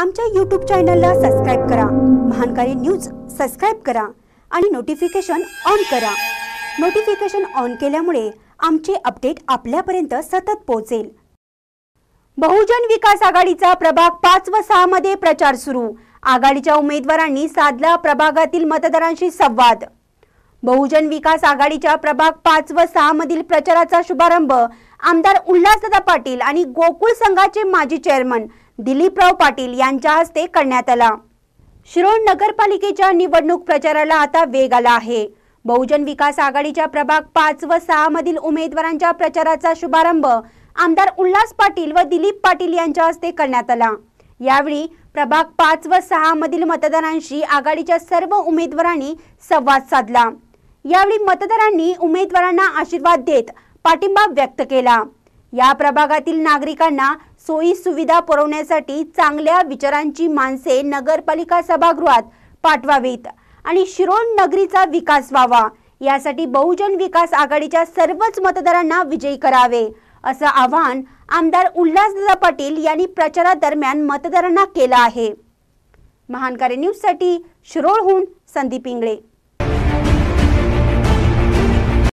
आमच्या यूट्यूब चॅनलला सबस्क्राईब करा महानकारी न्यूज सबस्क्राईब करा आणि नोटिफिकेशन ऑन करा नोटिफिकेशन ऑन केल्यामुळे आमचे अपडेट आपल्यापर्यंत सतत पोहोचेल बहुजन विकास आघाडीचा प्रभाग पाच व सहा मध्ये प्रचार सुरू आघाडीच्या उमेदवारांनी साधला प्रभागातील मतदारांशी संवाद बहुजन विकास आघाडीच्या प्रभाग पाच व सहा मधील प्रचाराचा शुभारंभ आमदार दादा पाटील आणि गोकुळ संघाचे माजी चेअरमन दिलीपराव पाटील यांच्या हस्ते करण्यात आला शिरोळ नगरपालिकेच्या निवडणूक प्रचाराला आता वेग आला आहे बहुजन विकास आघाडीच्या प्रभाग पाच व सहा मधील उमेदवारांच्या प्रचाराचा शुभारंभ आमदार उल्हास पाटील व दिलीप पाटील यांच्या हस्ते करण्यात आला यावेळी प्रभाग पाच व सहा मधील मतदारांशी आघाडीच्या सर्व उमेदवारांनी संवाद साधला यावेळी मतदारांनी उमेदवारांना आशीर्वाद देत पाठिंबा व्यक्त केला या प्रभागातील नागरिकांना सोयी सुविधा पुरवण्यासाठी चांगल्या विचारांची माणसे नगरपालिका सभागृहात पाठवावीत आणि शिरोळ नगरीचा विकास व्हावा यासाठी बहुजन विकास आघाडीच्या सर्वच मतदारांना विजयी करावे असं आवाहन आमदार उल्हासदादा पाटील यांनी प्रचारादरम्यान मतदारांना केलं आहे महानकारी साठी शिरोळहून संदीप इंगळे